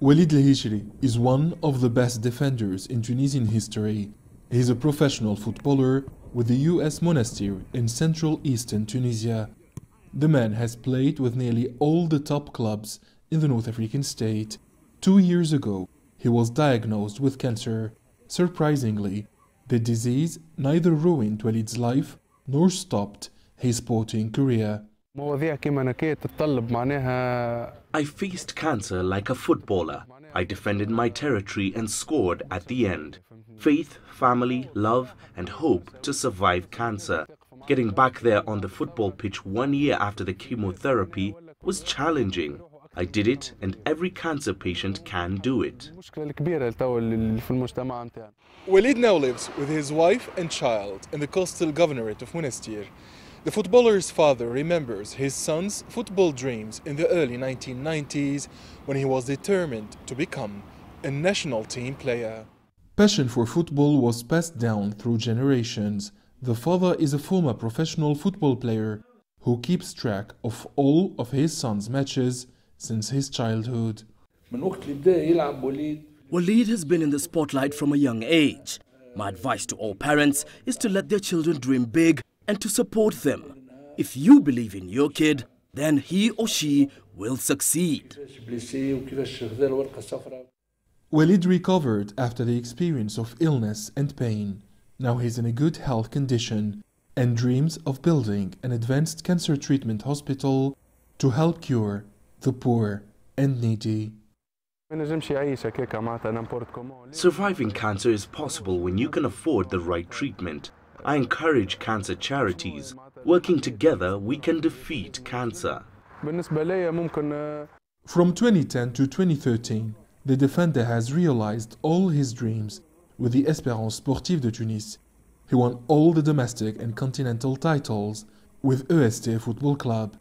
Walid Lehishri is one of the best defenders in Tunisian history. He is a professional footballer with the US Monastir in central eastern Tunisia. The man has played with nearly all the top clubs in the North African state. Two years ago, he was diagnosed with cancer. Surprisingly, the disease neither ruined Walid's life nor stopped his sporting career. I faced cancer like a footballer. I defended my territory and scored at the end. Faith, family, love and hope to survive cancer. Getting back there on the football pitch one year after the chemotherapy was challenging. I did it and every cancer patient can do it. Walid now lives with his wife and child in the coastal governorate of Monastir. The footballer's father remembers his son's football dreams in the early 1990s when he was determined to become a national team player. Passion for football was passed down through generations. The father is a former professional football player who keeps track of all of his son's matches since his childhood. Walid has been in the spotlight from a young age. My advice to all parents is to let their children dream big and to support them. If you believe in your kid, then he or she will succeed. Walid recovered after the experience of illness and pain. Now he's in a good health condition and dreams of building an advanced cancer treatment hospital to help cure the poor and needy. Surviving cancer is possible when you can afford the right treatment. I encourage cancer charities. Working together, we can defeat cancer. From 2010 to 2013, the defender has realized all his dreams with the Espérance Sportive de Tunis. He won all the domestic and continental titles with EST Football Club.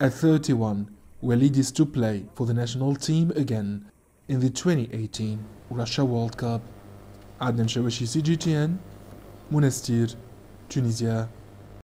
At 31, Walid is to play for the national team again in the 2018 Russia World Cup. Adnan Shawashi, CGTN, monastires tunisiens